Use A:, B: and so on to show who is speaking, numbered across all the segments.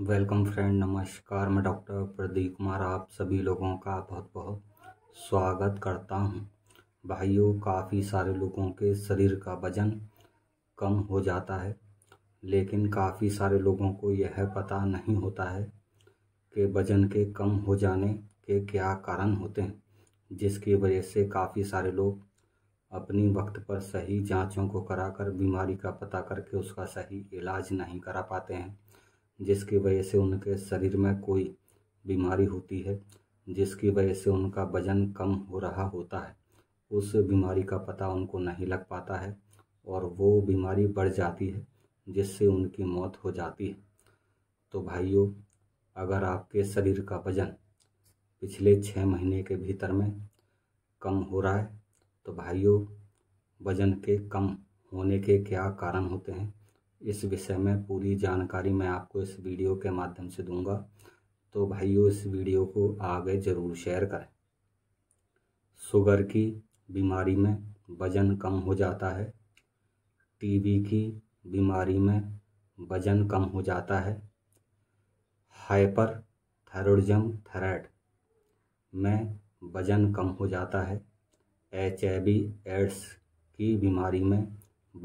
A: welcome friend नमस्कार मैं doctor Pradeep Kumar आप सभी लोगों का बहुत बहुत स्वागत करता हूं भाइयों काफ़ी सारे लोगों के शरीर का वजन कम हो जाता है लेकिन काफ़ी सारे लोगों को यह पता नहीं होता है कि वज़न के कम हो जाने के क्या कारण होते हैं जिसकी वजह से काफ़ी सारे लोग अपनी वक्त पर सही जांचों को कराकर बीमारी का पता करके उसका सही इलाज नहीं करा पाते हैं जिसकी वजह से उनके शरीर में कोई बीमारी होती है जिसकी वजह से उनका वज़न कम हो रहा होता है उस बीमारी का पता उनको नहीं लग पाता है और वो बीमारी बढ़ जाती है जिससे उनकी मौत हो जाती है तो भाइयों अगर आपके शरीर का वज़न पिछले छः महीने के भीतर में कम हो रहा है तो भाइयों वज़न के कम होने के क्या कारण होते हैं इस विषय में पूरी जानकारी मैं आपको इस वीडियो के माध्यम से दूंगा तो भाइयों इस वीडियो को आगे ज़रूर शेयर करें शुगर की बीमारी में वज़न कम हो जाता है टीबी की बीमारी में वज़न कम हो जाता है हाइपर थायरोडिज्म थायराइड में वज़न कम हो जाता है एच एड्स की बीमारी में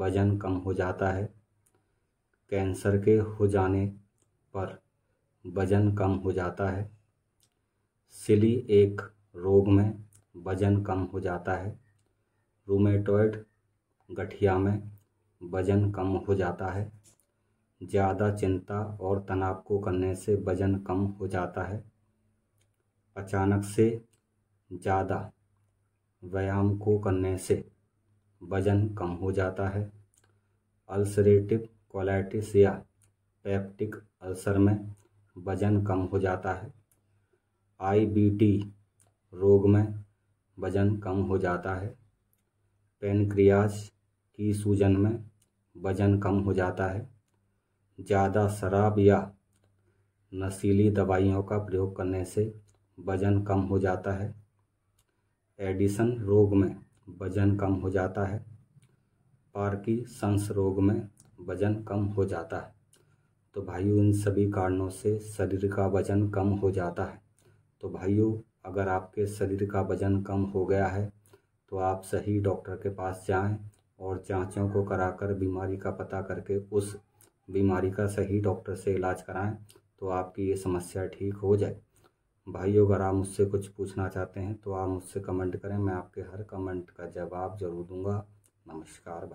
A: वज़न कम हो जाता है कैंसर के हो जाने पर वज़न कम हो जाता है सिली एक रोग में वज़न कम हो जाता है रूमेटॉयड गठिया में वज़न कम हो जाता है ज़्यादा चिंता और तनाव को करने से वज़न कम हो जाता है अचानक से ज़्यादा व्यायाम को करने से वज़न कम हो जाता है अल्सरेटिव कोलाइटिस या पेप्टिक अल्सर में वजन कम हो जाता है आईबीटी रोग में वजन कम हो जाता है पेनक्रियाज की सूजन में वजन कम हो जाता है ज़्यादा शराब या नशीली दवाइयों का प्रयोग करने से वजन कम हो जाता है एडिसन रोग में वजन कम हो जाता है पार्किसंस रोग में वज़न कम हो जाता है तो भाइयों इन सभी कारणों से शरीर का वज़न कम हो जाता है तो भाइयों अगर आपके शरीर का वज़न कम हो गया है तो आप सही डॉक्टर के पास जाएं और जांचों को कराकर बीमारी का पता करके उस बीमारी का सही डॉक्टर से इलाज कराएं तो आपकी ये समस्या ठीक हो जाए भाइयों अगर आप मुझसे कुछ पूछना चाहते हैं तो आप मुझसे कमेंट करें मैं आपके हर कमेंट का जवाब जरूर दूंगा नमस्कार